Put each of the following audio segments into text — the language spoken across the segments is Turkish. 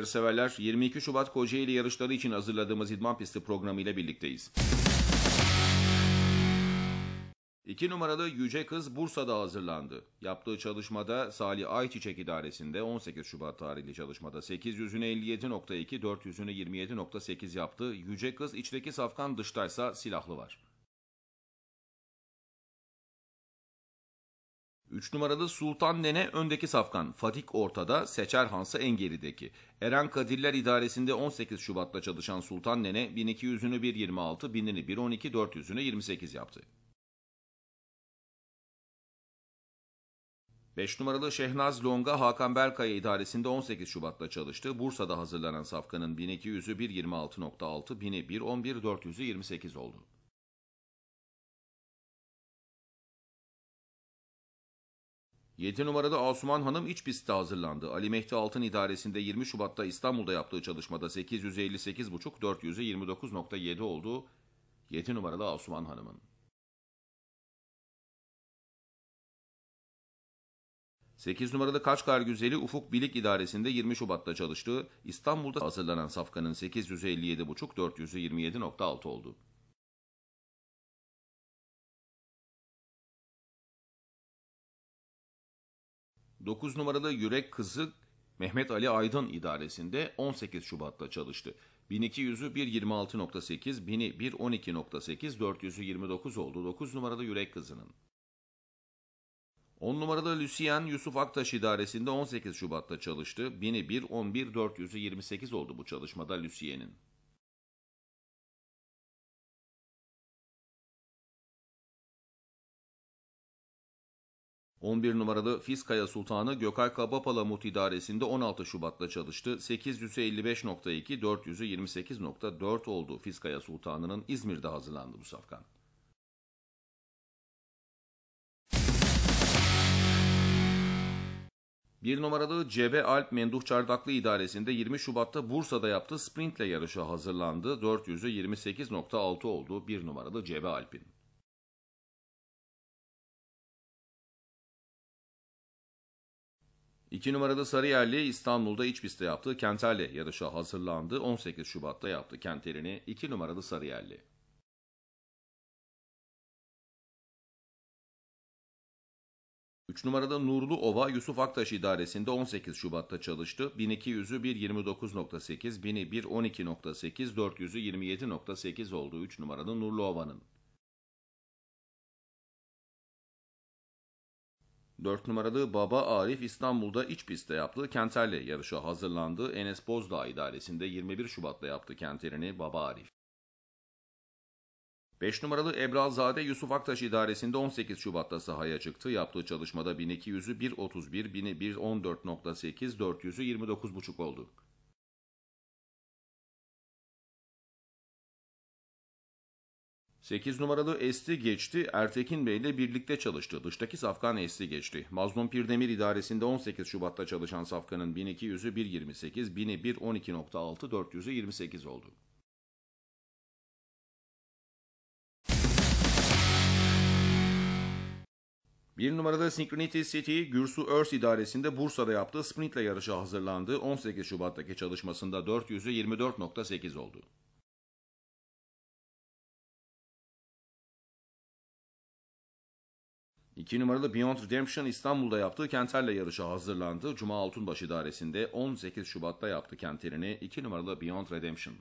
Kocaeli'leri severler. 22 Şubat Kocaeli yarışları için hazırladığımız idman pisti programıyla birlikteyiz. 2 numaralı Yüce Kız Bursa'da hazırlandı. Yaptığı çalışmada Salih Ayçiçek İdaresi'nde 18 Şubat tarihli çalışmada 800'üne 57.2, 27.8 yaptı. Yüce Kız içteki safkan dıştaysa silahlı var. 3 numaralı Sultan Nene öndeki safkan, Fatik ortada, Seçer Hansa en gerideki. Eren Kadirler idaresinde 18 Şubat'ta çalışan Sultan Nene 1200'ünü 1.26, 1000'ini 1.12, 400'ünü 28 yaptı. 5 numaralı Şehnaz Longa Hakan Berkaya idaresinde 18 Şubat'ta çalıştı. Bursa'da hazırlanan safkanın 1200'ü 1.26.6, 1000'i 1.11, 400'ü 28 oldu. 7 numarada Asuman Hanım iç pistte hazırlandı. Ali Mehdi Altın İdaresi'nde 20 Şubat'ta İstanbul'da yaptığı çalışmada 858,5 400'e 29.7 oldu. 7 numaralı Asuman Hanım'ın. Sekiz numaralı Kaçkar Güzeli Ufuk Bilik İdaresi'nde 20 Şubat'ta çalıştığı İstanbul'da hazırlanan safkanın 857,5 427.6 oldu. 9 numaralı Yürek Kızı Mehmet Ali Aydın idaresinde 18 Şubat'ta çalıştı. 1200'ü 1.26.8, 1000'i 1.12.8, 400'ü 29 oldu 9 numaralı Yürek Kızı'nın. 10 numaralı Lucien Yusuf Aktaş idaresinde 18 Şubat'ta çalıştı. 1000'i 1, 11, 400'ü 28 oldu bu çalışmada Lucien'in. 11 numaralı Fiskaya Sultanı Gökay Kabapalamut idaresinde 16 Şubat'ta çalıştı. 855.2, 400'ü 28.4 oldu Fiskaya Sultanı'nın İzmir'de hazırlandı bu safkan. Bir numaralı CB Alp Menduh Çardaklı idaresinde 20 Şubat'ta Bursa'da yaptığı sprintle yarışa hazırlandı. 428.6 28.6 oldu bir numaralı CB Alp'in. İki numarada Sarıyerli İstanbul'da iç pistte yaptığı Kenterli yarışa hazırlandı. 18 Şubat'ta yaptı Kenterini İki numarada Sarıyerli. Üç numarada Nurlu Ova Yusuf Aktaş idaresinde 18 Şubat'ta çalıştı. 1200'ü 1.29.8, 1000'i 1.12.8, 400'ü 27.8 oldu 3 numaralı Nurlu Ova'nın. 4 numaralı Baba Arif İstanbul'da iç pistte yaptığı Kenter'le yarışa hazırlandı. Enes Bozdağ idaresinde 21 Şubat'ta yaptı Kenter'ini Baba Arif. 5 numaralı Ebralzade Yusuf Aktaş idaresinde 18 Şubat'ta sahaya çıktı. Yaptığı çalışmada 1200'ü 1.31, 1114.8, 400'ü 29.5 oldu. 8 numaralı Esti geçti, Ertekin Bey ile birlikte çalıştı. Dıştaki Safkan Esti geçti. Mazlum Pirdemir idaresinde 18 Şubat'ta çalışan Safkan'ın 1200'ü 1.28, 1000'i 1.12.6, 400'ü 28 oldu. Bir numarada Synchronity City, Gürsu Örs idaresinde Bursa'da yaptığı sprintle yarışa hazırlandı. 18 Şubat'taki çalışmasında 400'ü 24.8 oldu. İki numaralı Beyond Redemption İstanbul'da yaptığı Kenter'le yarışa hazırlandı. Cuma Altunbaş idaresinde 18 Şubat'ta yaptı Kenter'ini İki numaralı Beyond Redemption.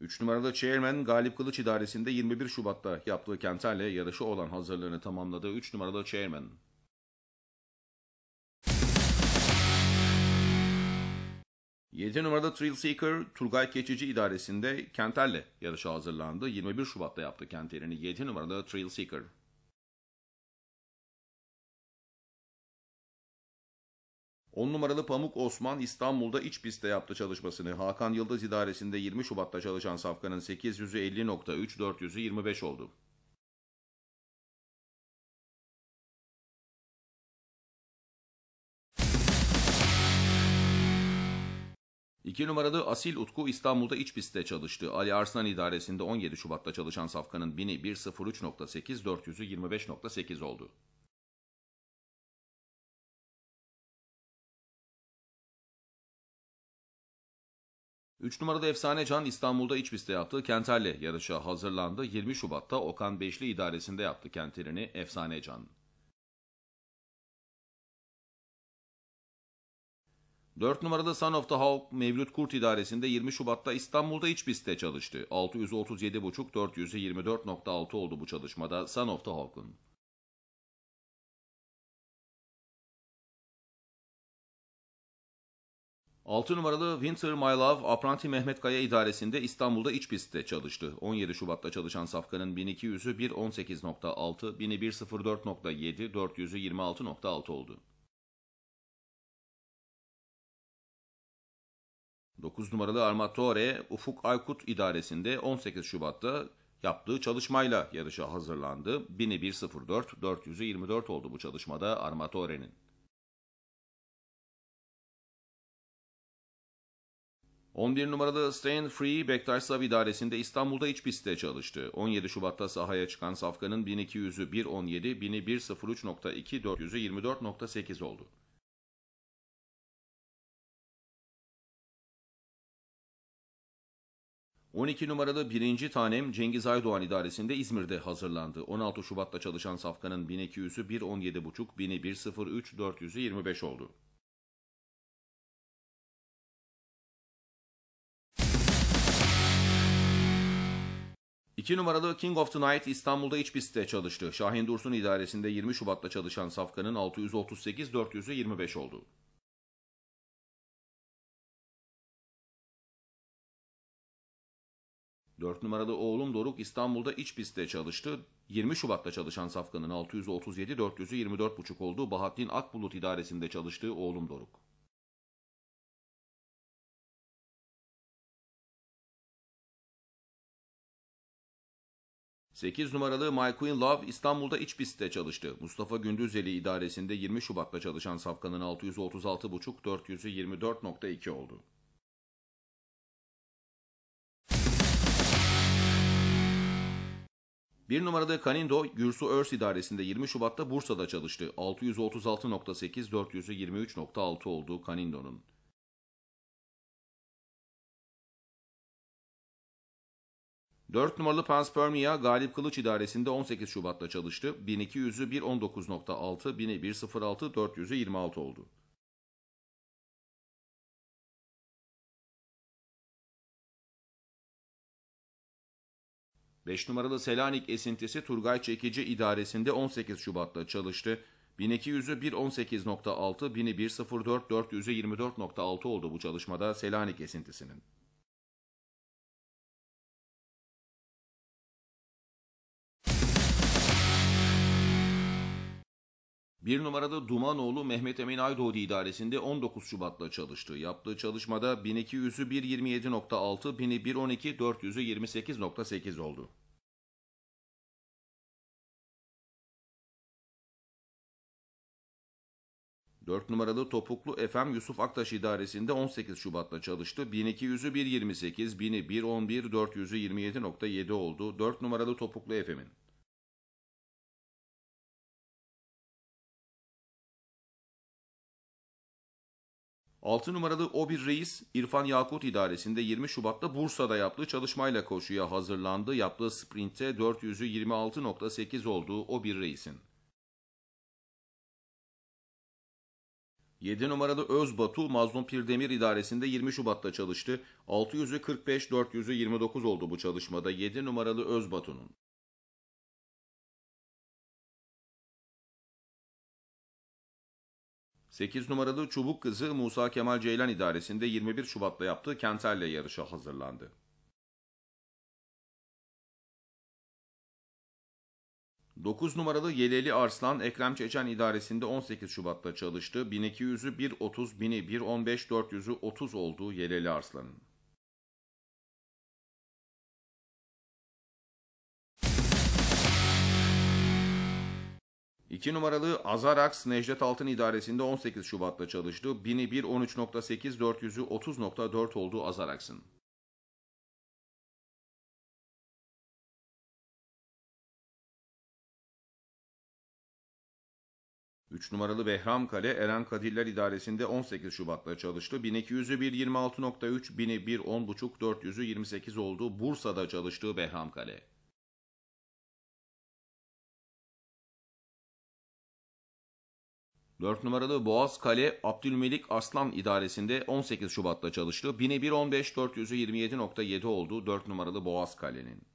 3 numaralı Chairman Galip Kılıç idaresinde 21 Şubat'ta yaptığı Kenter'le yarışı olan hazırlığını tamamladı. 3 numaralı Chairman. 7 numarada Seeker, Turgay Keçici idaresinde Kenter'le yarışa hazırlandı. 21 Şubat'ta yaptı Kenter'ini 7 numarada Seeker. On numaralı Pamuk Osman İstanbul'da iç pistte yaptı çalışmasını. Hakan Yıldız idaresinde 20 Şubat'ta çalışan safkanın 8503 50.3, 400'ü 25 oldu. İki numaralı Asil Utku İstanbul'da iç pistte çalıştı. Ali Arslan idaresinde 17 Şubat'ta çalışan safkanın bini 1.03.8, 400'ü 25.8 oldu. Üç numaralı efsane Can İstanbul'da iç pistte yaptığı Kenter'le yarışa hazırlandı. 20 Şubat'ta Okan Beşli idaresinde yaptı Kenter'ini efsane Can. 4 numaralı Son of the Hawk Mevlüt Kurt İdaresi'nde 20 Şubat'ta İstanbul'da iç pistte çalıştı. 637,5 424.6 oldu bu çalışmada Son of the Hawk'un. Altı numaralı Winter My Love, Apranti Mehmet Kaya idaresinde İstanbul'da iç pistte çalıştı. 17 Şubat'ta çalışan safkanın 1200'ü 1.18.6, 1004.7, 400'ü oldu. 9 numaralı Armatore Ufuk Aykut idaresinde 18 Şubat'ta yaptığı çalışmayla yarışa hazırlandı. 1000'i 1.04, oldu bu çalışmada Armatore'nin. On bir numaralı Stain Free, Bektaş Sav idaresinde İstanbul'da iç pistte çalıştı. 17 Şubat'ta sahaya çıkan safkanın 1200'ü 1.17, 1000'i 1.03.2, oldu. 12 numaralı 1. tanem Cengiz Aydoğan idaresinde İzmir'de hazırlandı. 16 Şubat'ta çalışan safkanın 1200'ü 1.17.5, 1000'i 1.03, oldu. İki numaralı King of the Night İstanbul'da iç pistte çalıştı. Şahin Dursun idaresinde 20 Şubat'ta çalışan safkanın 638, 400'ü 25 oldu. 4 numaralı oğlum Doruk İstanbul'da iç pistte çalıştı. 20 Şubat'ta çalışan safkanın 637 400'ü 24,5 olduğu Bahattin Akbulut idaresinde çalıştığı oğlum Doruk. Sekiz numaralı My Queen Love İstanbul'da iç pistte çalıştı. Mustafa Gündüzeli idaresinde 20 Şubat'ta çalışan safkanın 636,5 400'ü 24,2 oldu. Bir numarada Kanindo Gürsu Örs idaresinde 20 Şubat'ta Bursa'da çalıştı. 636.8, 423.6 oldu Kanindo'nun. Dört numaralı Panspermia Galip Kılıç idaresinde 18 Şubat'ta çalıştı. 1200'ü 119.6, 1006, 400'ü oldu. 5 numaralı Selanik esintisi Turgay Çekici idaresinde 18 Şubat'ta çalıştı. 1200'ü 1.18.6, 1000'i 1.04, 400'ü 24.6 oldu bu çalışmada Selanik esintisinin. Bir numaralı Dumanoğlu Mehmet Emin Aydoğdu idaresinde 19 Şubat'ta çalıştı. Yaptığı çalışmada 1200'ü 1.27.6, 1000'i 1.12, 400'ü 28.8 oldu. 4 numaralı topuklu FM Yusuf Aktaş idaresinde 18 Şubat'ta çalıştı. 1200'ü 1.28, 1000'i 1.11, 400'ü 27.7 oldu. 4 numaralı topuklu FM'in. Altı numaralı O1 Reis, İrfan Yakut idaresinde 20 Şubat'ta Bursa'da yaptığı çalışmayla koşuya hazırlandı. Yaptığı sprintte 400'ü 26.8 olduğu O1 Reis'in. 7 numaralı Öz Batu Mazlum Pirdemir idaresinde 20 Şubat'ta çalıştı. 600'ü 45, 400'ü 29 oldu bu çalışmada 7 numaralı Öz Batu'nun. Sekiz numaralı Çubuk Kızı Musa Kemal Ceylan idaresinde 21 Şubat'ta yaptığı Kenter'le yarışa hazırlandı. 9 numaralı Yeleli Arslan Ekrem Çeçen idaresinde 18 Şubat'ta çalıştı. 1200'ü 1.30, 1000'i 1.15, 400'ü 30 oldu Yeleli Arslan'ın. İki numaralı Azaraks Necdet Altın idaresinde 18 Şubat'ta çalıştı. 1000'i 1.13.8, 400'ü 30.4 oldu Azaraks'ın. 3 numaralı Behram Kale Eren Kadiller İdaresi'nde 18 Şubat'ta çalıştı. 1200'ü 1.26.3, 1000'i 1.10.5, 400'ü 28 oldu. Bursa'da çalıştığı Behram Kale. Dört numaralı Boğaz Kale Abdülmelik Aslan idaresinde 18 Şubat'ta çalıştı. 1001-15 427.7 oldu 4 numaralı Boğaz Kale'nin.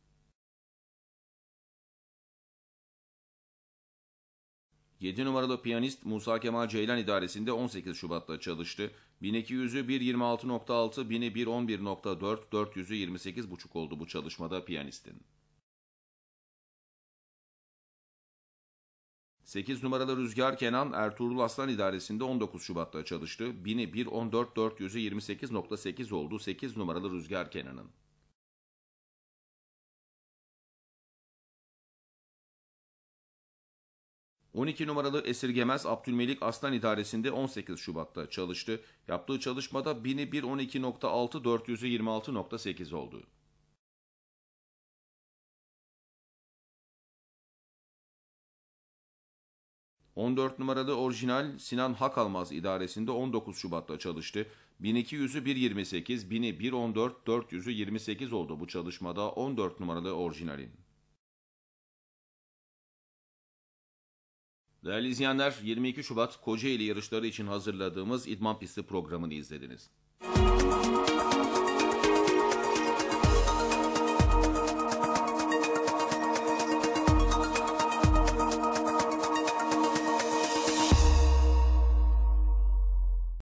7 numaralı piyanist Musa Kemal Ceylan idaresinde 18 Şubat'ta çalıştı. 1200'ü 1.26.6, 1000'i 1.11.4, 400'ü 28.5 oldu bu çalışmada piyanistin. 8 numaralı Rüzgar Kenan Ertuğrul Aslan idaresinde 19 Şubat'ta çalıştı. 1000'i 1.14.400'ü 28.8 oldu 8 numaralı Rüzgar Kenan'ın. 12 numaralı esirgemez Abdülmelik Aslan İdaresi'nde 18 Şubat'ta çalıştı. Yaptığı çalışmada 1000'i 426.8 oldu. ...14 numaralı orijinal Sinan Hakalmaz idaresinde 19 Şubat'ta çalıştı. 1200'ü 128, 1000'i 114, 400'ü 28 oldu bu çalışmada 14 numaralı orijinalin. Değerli izleyenler 22 Şubat Kocaeli yarışları için hazırladığımız idman Pisti programını izlediniz. Müzik